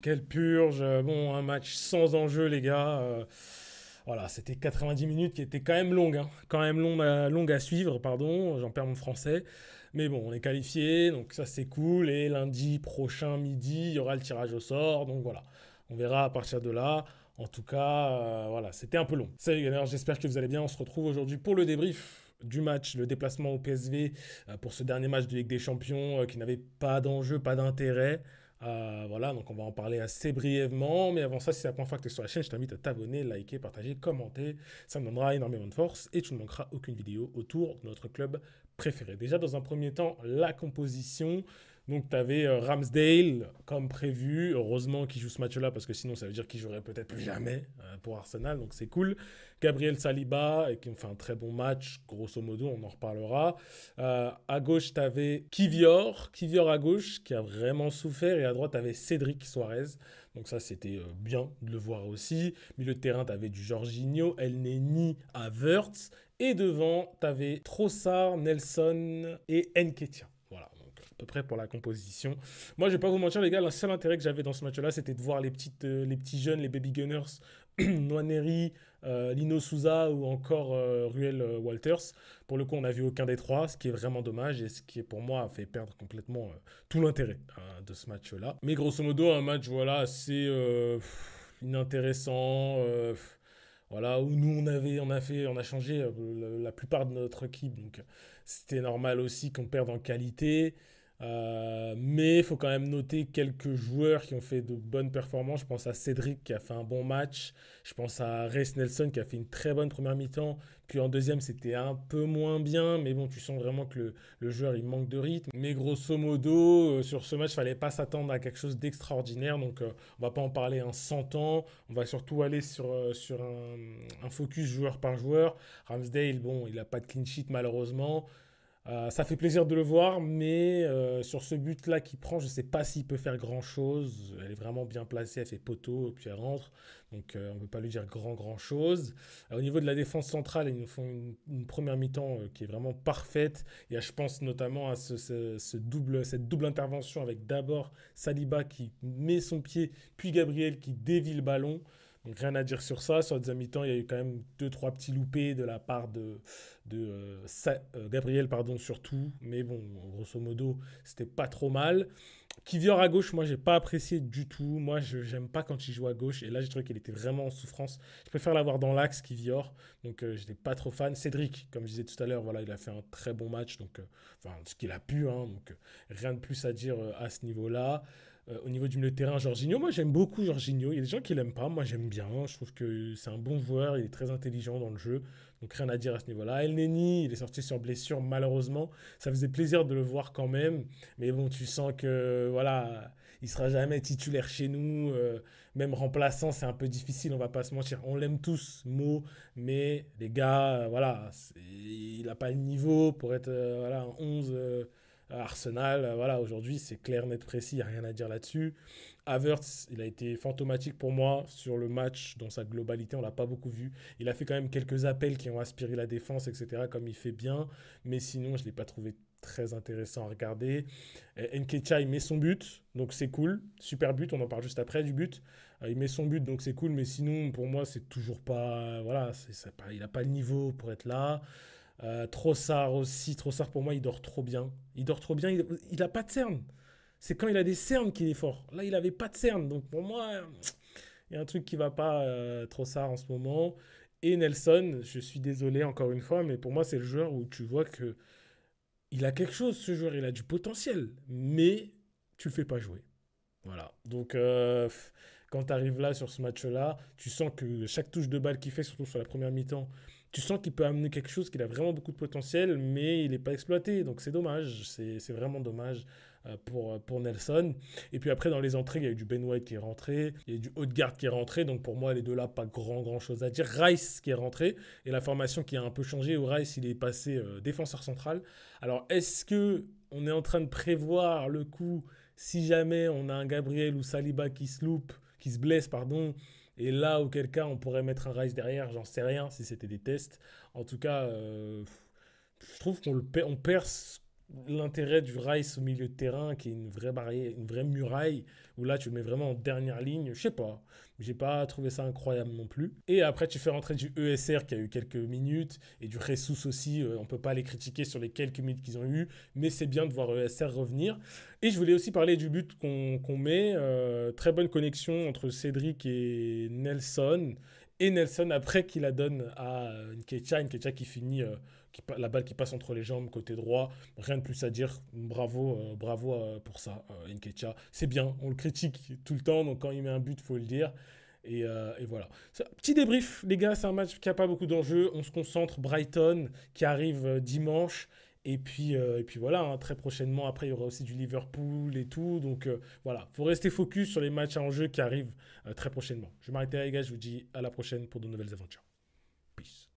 Quelle purge, euh, bon, un match sans enjeu les gars. Euh, voilà, c'était 90 minutes qui étaient quand même longues, hein. quand même longues à, longue à suivre, pardon, j'en perds mon français. Mais bon, on est qualifié, donc ça c'est cool. Et lundi prochain midi, il y aura le tirage au sort, donc voilà, on verra à partir de là. En tout cas, euh, voilà, c'était un peu long. Salut les j'espère que vous allez bien. On se retrouve aujourd'hui pour le débrief du match, le déplacement au PSV pour ce dernier match de Ligue des Champions qui n'avait pas d'enjeu, pas d'intérêt. Euh, voilà, donc on va en parler assez brièvement. Mais avant ça, si c'est la première fois que tu es sur la chaîne, je t'invite à t'abonner, liker, partager, commenter. Ça me donnera énormément de force et tu ne manqueras aucune vidéo autour de notre club préféré. Déjà, dans un premier temps, la composition. Donc, tu avais euh, Ramsdale comme prévu. Heureusement qu'il joue ce match-là parce que sinon, ça veut dire qu'il jouerait peut-être plus jamais euh, pour Arsenal. Donc, c'est cool. Gabriel Saliba qui me fait un très bon match. Grosso modo, on en reparlera. Euh, à gauche, tu avais Kivior. Kivior à gauche qui a vraiment souffert. Et à droite, tu avais Cédric Suarez. Donc, ça, c'était bien de le voir aussi. Milieu de terrain, tu avais du Jorginho, El Neni, Havertz. Et devant, tu avais Trossard, Nelson et Nketiah peu près pour la composition. Moi, je vais pas vous mentir, les gars, le seul intérêt que j'avais dans ce match-là, c'était de voir les, petites, euh, les petits jeunes, les baby gunners, Noaneri, euh, Lino Souza ou encore euh, Ruel Walters. Pour le coup, on n'a vu aucun des trois, ce qui est vraiment dommage et ce qui, pour moi, a fait perdre complètement tout l'intérêt hein, de ce match-là. Mais grosso modo, un match, voilà, assez inintéressant voilà où nous on avait on a fait on a changé la, la plupart de notre équipe donc c'était normal aussi qu'on perde en qualité euh, mais il faut quand même noter quelques joueurs qui ont fait de bonnes performances. Je pense à Cédric qui a fait un bon match. Je pense à Race Nelson qui a fait une très bonne première mi-temps. Puis en deuxième, c'était un peu moins bien. Mais bon, tu sens vraiment que le, joueur, il manque de rythme. Mais grosso modo, euh, sur ce match, il fallait pas s'attendre à quelque chose d'extraordinaire. Donc on euh, on va pas en parler un 100 ans. On va surtout aller sur, un, un, focus joueur par joueur. Ramsdale, bon, il n'a pas de clean sheet malheureusement. Euh, ça fait plaisir de le voir, mais euh, sur ce but-là qu'il prend, je ne sais pas s'il peut faire grand-chose. Elle est vraiment bien placée, elle fait poteau, puis elle rentre. Donc euh, on ne peut pas lui dire grand-grand-chose. au niveau de la défense centrale, ils nous font une, première mi-temps qui est vraiment parfaite. et je pense notamment à ce double, cette double intervention avec d'abord Saliba qui met son pied, puis Gabriel qui dévie le ballon rien à dire sur ça. Sur la amis temps il y a eu quand même deux, trois petits loupés de la part de, euh, euh, Gabriel, pardon, surtout. Mais bon, grosso modo, c'était pas trop mal. Kivior à gauche, moi, j'ai pas apprécié du tout. Moi, je n'aime pas quand il joue à gauche. Et là, j'ai trouvé qu'il était vraiment en souffrance. Je préfère l'avoir dans l'axe, Kivior. Donc, euh, je n'étais pas trop fan. Cédric, comme je disais tout à l'heure, voilà, il a fait un très bon match. Donc, euh, enfin, ce qu'il a pu. Hein. donc, euh, rien de plus à dire à ce niveau-là. au niveau du milieu de terrain, Jorginho, moi, j'aime beaucoup Jorginho. Il y a des gens qui l'aiment pas. Moi, j'aime bien. Je trouve que c'est un bon joueur. Il est très intelligent dans le jeu. Donc rien à dire à ce niveau-là. El Neni, il est sorti sur blessure, malheureusement. Ça faisait plaisir de le voir quand même. Mais bon, tu sens que, voilà, il sera jamais titulaire chez nous. Euh, même remplaçant, c'est un peu difficile, on va pas se mentir. On l'aime tous, Mo, mais les gars, euh, voilà, il n'a pas le niveau pour être euh, voilà, un 11 euh, Arsenal, euh, voilà, aujourd'hui, c'est clair, net, précis, rien à dire là-dessus. Havertz, il a été fantomatique pour moi sur le match dans sa globalité, on l'a pas beaucoup vu. Il a fait quand même quelques appels qui ont aspiré la défense, etc., comme il fait bien, mais sinon, je ne l'ai pas trouvé très intéressant à regarder. Euh, Nketiah, il met son but, donc c'est cool. Super but, on en parle juste après du but. il met son but, donc c'est cool, mais sinon, pour moi, c'est toujours pas. Voilà, c'est, il n'a pas le niveau pour être là trop euh, Trossard aussi. Trossard, pour moi, il dort trop bien. Il dort trop bien. Il a pas de cerne. C'est quand il a des cernes qu'il est fort. Là, il avait pas de cerne. Donc, pour moi, il y a un truc qui va pas trop euh, Trossard en ce moment. Et Nelson, je suis désolé encore une fois, mais pour moi, c'est le joueur où tu vois que il a quelque chose, ce joueur. Il a du potentiel. Mais tu le fais pas jouer. Voilà. Donc, euh, quand tu arrives là sur ce match-là, tu sens que chaque touche de balle qu'il fait, surtout sur la première mi-temps, tu sens qu'il peut amener quelque chose, qu'il a vraiment beaucoup de potentiel, mais il n'est pas exploité. Donc c'est dommage, c'est vraiment dommage euh, pour, euh, pour Nelson. Et puis après, dans les entrées, il y a eu du Ben White qui est rentré, il y a eu du Haute-Garde qui est rentré. Donc pour moi, les deux là, pas grand grand chose à dire. Rice qui est rentré et la formation qui a un peu changé où Rice il est passé euh, défenseur central. Alors est-ce que on est en train de prévoir le coup si jamais on a un Gabriel ou Saliba qui se loupe, qui se blesse, pardon, et là, auquel cas, on pourrait mettre un Rice derrière, j'en sais rien si c'était des tests. En tout cas, euh, je trouve qu'on le on perd l'intérêt du Rice au milieu de terrain, qui est une vraie barrière, une vraie muraille, où là tu le mets vraiment en dernière ligne, je sais pas. J'ai pas trouvé ça incroyable non plus. Et après tu fais rentrer du ESR qui a eu quelques minutes, et du Ressus aussi, euh, on peut pas les critiquer sur les quelques minutes qu'ils ont eu, mais c'est bien de voir ESR revenir. Et je voulais aussi parler du but qu'on met, euh, très bonne connexion entre Cédric et Nelson, et Nelson après qui la donne à euh, Nkecha, Nkecha qui finit euh, la balle qui passe entre les jambes côté droit, rien de plus à dire, bravo euh, bravo pour ça Nkecha, c'est bien, on le critique tout le temps donc quand il met un but, il faut le dire. Et, et voilà. Petit débrief, les gars, c'est un match qui n'a pas beaucoup d'enjeux. On se concentre. Brighton qui arrive dimanche. Et puis, euh, et puis voilà, hein, très prochainement, après, il y aura aussi du Liverpool et tout. Donc euh, voilà, il faut rester focus sur les matchs en jeu qui arrivent euh, très prochainement. Je m'arrêter là, les gars. Je vous dis à la prochaine pour de nouvelles aventures.